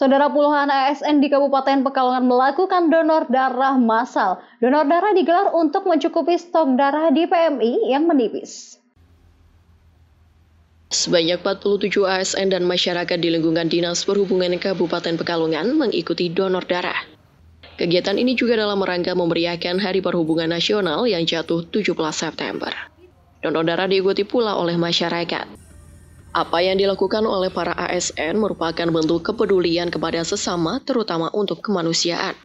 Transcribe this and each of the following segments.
Saudara puluhan ASN di Kabupaten Pekalongan melakukan donor darah massal. Donor darah digelar untuk mencukupi stok darah di PMI yang menipis. Sebanyak 47 ASN dan masyarakat di lingkungan Dinas Perhubungan Kabupaten Pekalongan mengikuti donor darah. Kegiatan ini juga dalam rangka memeriahkan Hari Perhubungan Nasional yang jatuh 17 September. Donor darah diikuti pula oleh masyarakat. Apa yang dilakukan oleh para ASN merupakan bentuk kepedulian kepada sesama, terutama untuk kemanusiaan.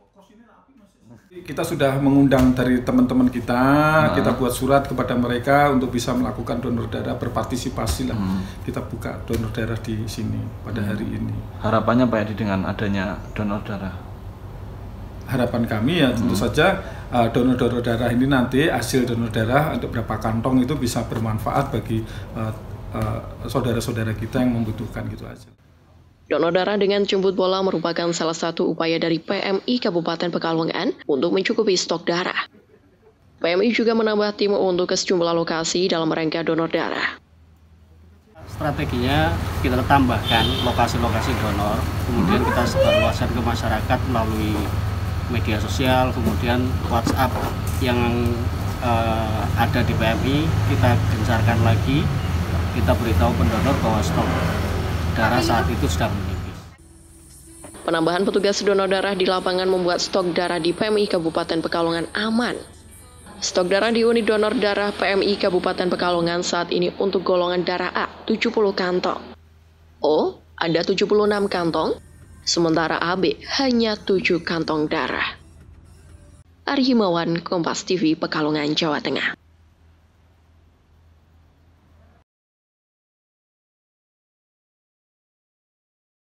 Kita sudah mengundang dari teman-teman kita, nah. kita buat surat kepada mereka untuk bisa melakukan donor darah berpartisipasi lah. Hmm. Kita buka donor darah di sini pada hmm. hari ini. Harapannya Pak Edi dengan adanya donor darah. Harapan kami ya tentu hmm. saja uh, donor donor darah ini nanti hasil donor darah untuk berapa kantong itu bisa bermanfaat bagi uh, Eh, saudara-saudara uh, kita yang membutuhkan gitu aja. Donor darah dengan jemput bola merupakan salah satu upaya dari PMI Kabupaten Pekalongan untuk mencukupi stok darah. PMI juga menambah tim untuk ke sejumlah lokasi dalam rangka donor darah. Strateginya kita tambahkan lokasi-lokasi donor, kemudian kita sebarluaskan ke masyarakat melalui media sosial, kemudian WhatsApp yang uh, ada di PMI kita gencarkan lagi kita beritahu pendonor bahwa stok darah saat itu sedang menipis. Penambahan petugas donor darah di lapangan membuat stok darah di PMI Kabupaten Pekalongan aman. Stok darah di unit donor darah PMI Kabupaten Pekalongan saat ini untuk golongan darah A 70 kantong. O ada 76 kantong, sementara AB hanya 7 kantong darah. Arhimawan Kompas TV Pekalongan, Jawa Tengah.